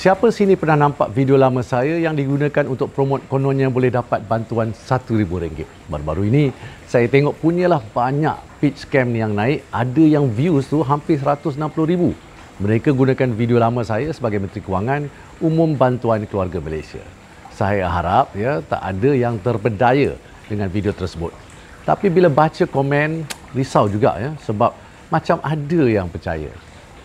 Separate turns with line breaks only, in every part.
Siapa sini pernah nampak video lama saya yang digunakan untuk promote kononnya boleh dapat bantuan RM1,000? Baru-baru ini, saya tengok punyalah banyak pitch scam yang naik. Ada yang views tu hampir RM160,000. Mereka gunakan video lama saya sebagai Menteri Kewangan Umum Bantuan Keluarga Malaysia. Saya harap ya tak ada yang terpedaya dengan video tersebut. Tapi bila baca komen, risau juga ya sebab macam ada yang percaya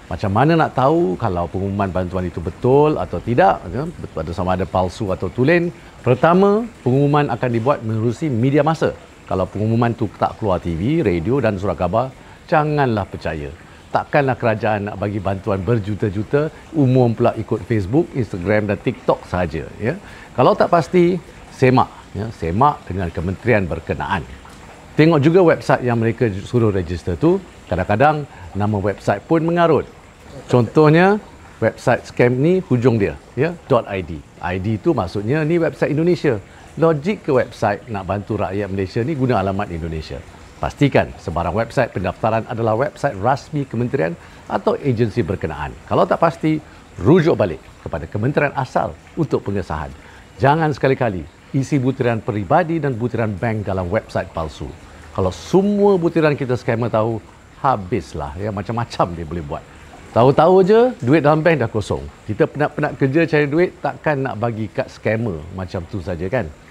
macam mana nak tahu kalau pengumuman bantuan itu betul atau tidak atau ya, sama ada palsu atau tulen pertama pengumuman akan dibuat menerusi media masa kalau pengumuman itu tak keluar TV, radio dan surat khabar janganlah percaya takkanlah kerajaan nak bagi bantuan berjuta-juta umum pula ikut Facebook, Instagram dan TikTok saja ya kalau tak pasti semak ya semak dengan kementerian berkenaan tengok juga website yang mereka suruh register tu kadang-kadang nama website pun mengarut Contohnya website scam ni hujung dia ya .id. ID tu maksudnya ni website Indonesia. Logik ke website nak bantu rakyat Malaysia ni guna alamat Indonesia. Pastikan sebarang website pendaftaran adalah website rasmi kementerian atau agensi berkenaan. Kalau tak pasti, rujuk balik kepada kementerian asal untuk pengesahan. Jangan sekali-kali isi butiran peribadi dan butiran bank dalam website palsu. Kalau semua butiran kita scammer tahu, habislah ya macam-macam dia boleh buat. Tahu-tahu je, duit dalam bank dah kosong. Kita penat-penat kerja cari duit, takkan nak bagi kad scammer macam tu saja kan?